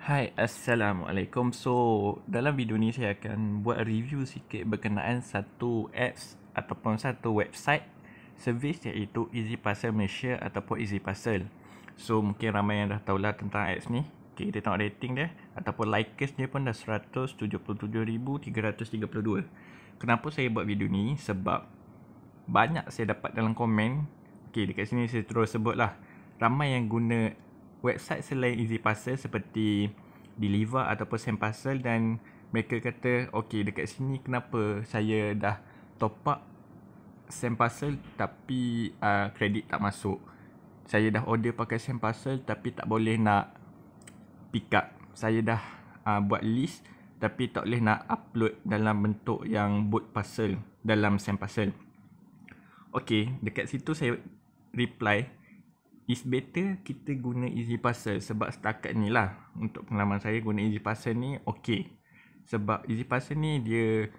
Hai, Assalamualaikum. So, dalam video ni saya akan buat review sikit berkenaan satu apps ataupun satu website servis iaitu Easy Parcel Malaysia ataupun Easy Parcel. So, mungkin ramai yang dah tahulah tentang apps ni. Okay, dia tengok rating dia ataupun likers dia pun dah 177,332. Kenapa saya buat video ni? Sebab banyak saya dapat dalam komen. Okay, dekat sini saya terus sebut lah. Ramai yang guna website selain easy parcel seperti deliver ataupun send parcel dan mereka kata ok dekat sini kenapa saya dah top up send parcel tapi uh, kredit tak masuk saya dah order pakai send parcel tapi tak boleh nak pick up saya dah uh, buat list tapi tak boleh nak upload dalam bentuk yang boot parcel dalam send parcel ok dekat situ saya reply It's better kita guna easy parcel sebab setakat ni lah Untuk pengalaman saya guna easy parcel ni okay Sebab easy parcel ni dia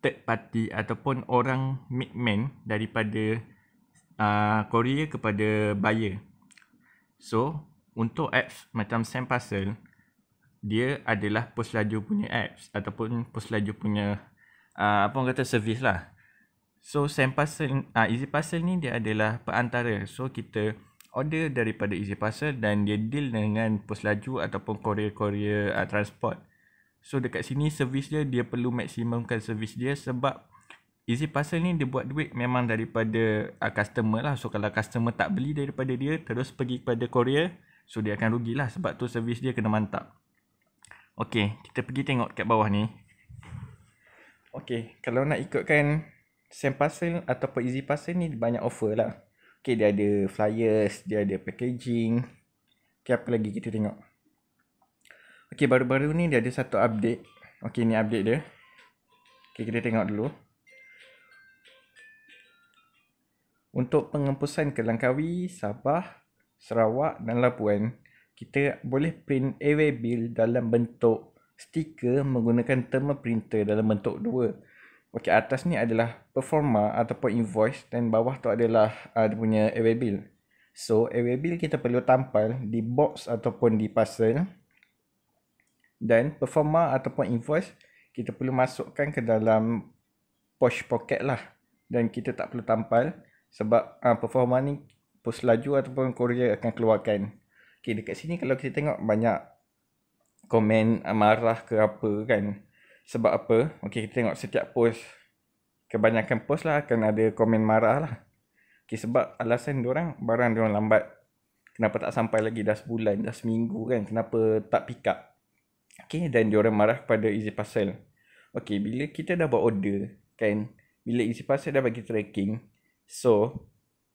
third party ataupun orang midman daripada uh, ah, Korea kepada buyer So untuk apps macam send parcel Dia adalah post laju punya apps ataupun post laju punya uh, apa orang kata service lah So send parcel, uh, easy parcel ni dia adalah perantara So kita order daripada Easy Parcel dan dia deal dengan pos laju ataupun courier korea uh, transport. So dekat sini servis dia dia perlu maksimumkan servis dia sebab Easy Parcel ni dia buat duit memang daripada uh, customer lah. So kalau customer tak beli daripada dia terus pergi kepada korea, so dia akan rugilah sebab tu servis dia kena mantap. Okay, kita pergi tengok kat bawah ni. Okay, kalau nak ikutkan Sam Parcel ataupun Easy Parcel ni banyak offer lah. Okay, dia ada flyers, dia ada packaging. Okay, apa lagi kita tengok. Okay, baru-baru ni dia ada satu update. Okay, ni update dia. Okay, kita tengok dulu. Untuk pengempusan ke Langkawi, Sabah, Sarawak dan lapuan, kita boleh print airway bill dalam bentuk stiker menggunakan thermal printer dalam bentuk Okey, atas ni adalah performa ataupun invoice dan bawah tu adalah uh, dia punya airway bill. So, airway bill kita perlu tampal di box ataupun di parcel. Dan performa ataupun invoice kita perlu masukkan ke dalam posh pocket lah. Dan kita tak perlu tampal sebab uh, performa ni pos laju ataupun courier akan keluarkan. Okey, dekat sini kalau kita tengok banyak komen uh, marah ke apa kan. Sebab apa? Okey, kita tengok setiap post. Kebanyakan post lah akan ada komen marah lah. Okay, sebab alasan orang barang orang lambat. Kenapa tak sampai lagi dah sebulan, dah seminggu kan? Kenapa tak pick up? Okey, dan orang marah pada Easy Parcel. Okey, bila kita dah buat order kan? Bila Easy Parcel dah bagi tracking. So,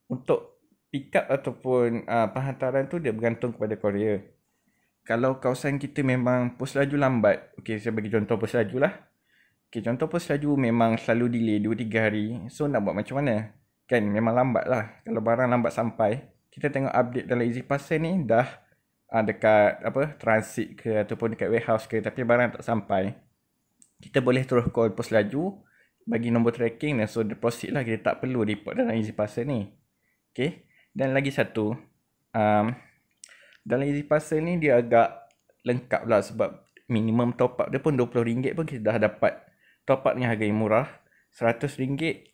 untuk pick up ataupun uh, penghantaran tu dia bergantung kepada courier kalau kawasan kita memang pos laju lambat, okay saya bagi contoh pos laju lah. Okay, contoh pos laju memang selalu delay 2-3 hari. So, nak buat macam mana? Kan, memang lambat lah. Kalau barang lambat sampai, kita tengok update dalam Easy Parcel ni dah uh, dekat apa transit ke ataupun dekat warehouse ke tapi barang tak sampai. Kita boleh terus call pos laju, bagi nombor tracking dan so deposit lah. Kita tak perlu report dalam Easy Parcel ni. Okay, dan lagi satu. Um, dalam easy parcel ni dia agak lengkap lah sebab minimum top up dia pun RM20 pun kita dah dapat top up ni harga yang murah. RM100, 50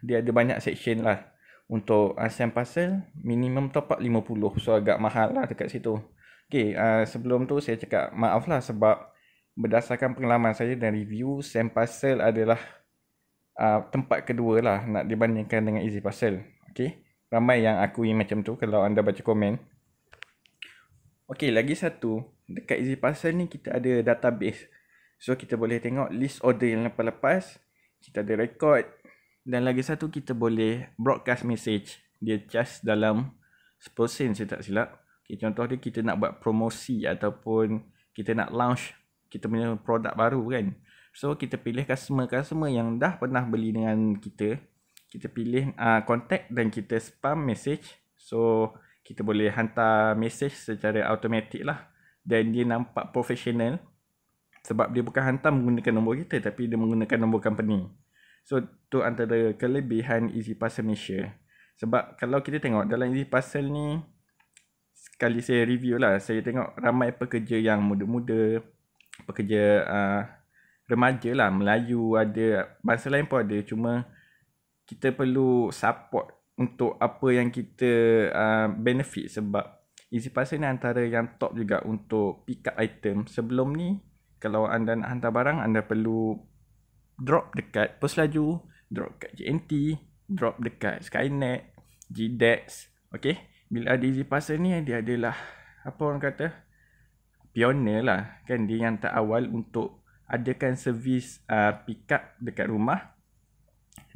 dia ada banyak section lah. Untuk ASEAN ah, parcel, minimum top up 50 So, agak mahal lah dekat situ. Okay, uh, sebelum tu saya cakap maaf lah sebab berdasarkan pengalaman saya dan review, ASEAN parcel adalah uh, tempat kedua lah nak dibandingkan dengan easy parcel. Okay, ramai yang akui macam tu kalau anda baca komen. Okey, lagi satu. Dekat Easy Parcel ni, kita ada database. So, kita boleh tengok list order yang lepas-lepas. Kita ada record. Dan lagi satu, kita boleh broadcast message. Dia charge dalam 10 sen, saya tak silap. Okay, contoh dia, kita nak buat promosi ataupun kita nak launch kita punya produk baru kan. So, kita pilih customer-customer yang dah pernah beli dengan kita. Kita pilih uh, contact dan kita spam message. So, kita boleh hantar mesej secara automatik lah dan dia nampak profesional sebab dia bukan hantar menggunakan nombor kita tapi dia menggunakan nombor company so tu antara kelebihan Easy Parcel Malaysia sebab kalau kita tengok dalam Easy Parcel ni sekali saya review lah saya tengok ramai pekerja yang muda-muda pekerja uh, remaja lah Melayu ada bahasa lain pun ada cuma kita perlu support untuk apa yang kita uh, benefit sebab isi Parcel ni antara yang top juga untuk pick up item sebelum ni kalau anda nak hantar barang anda perlu drop dekat pos laju drop dekat JNT drop dekat Skynet GDEX ok bila ada isi Parcel ni dia adalah apa orang kata pioner lah kan dia yang tak awal untuk adakan servis uh, pick up dekat rumah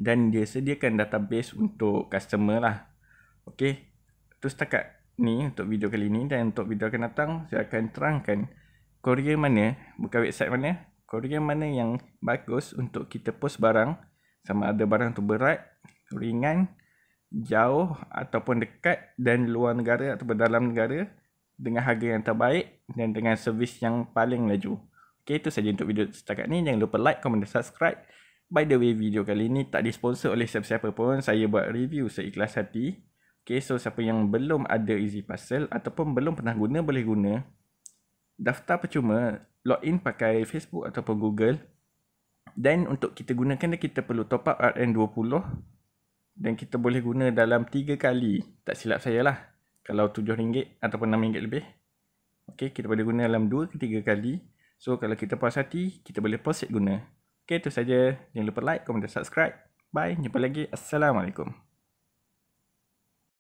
dan dia sediakan database untuk customer lah ok tu setakat ni untuk video kali ni dan untuk video akan datang saya akan terangkan korea mana bukan website mana korea mana yang bagus untuk kita post barang sama ada barang tu berat ringan jauh ataupun dekat dan luar negara ataupun dalam negara dengan harga yang terbaik dan dengan servis yang paling laju. Okey itu saja untuk video setakat ni. Jangan lupa like, komen dan subscribe. By the way, video kali ni tak disponsor oleh siapa-siapa pun. Saya buat review seikhlas hati. Okay, so siapa yang belum ada Easy Parcel ataupun belum pernah guna, boleh guna. Daftar percuma, log in pakai Facebook ataupun Google. Dan untuk kita gunakan, kita perlu top up RM20. Dan kita boleh guna dalam 3 kali. Tak silap saya lah. Kalau RM7 ataupun RM6 lebih. Okay, kita boleh guna dalam 2 ke 3 kali. So, kalau kita puas hati, kita boleh proceed guna. Okay, itu saja. Jangan lupa like, komen dan subscribe. Bye, jumpa lagi. Assalamualaikum.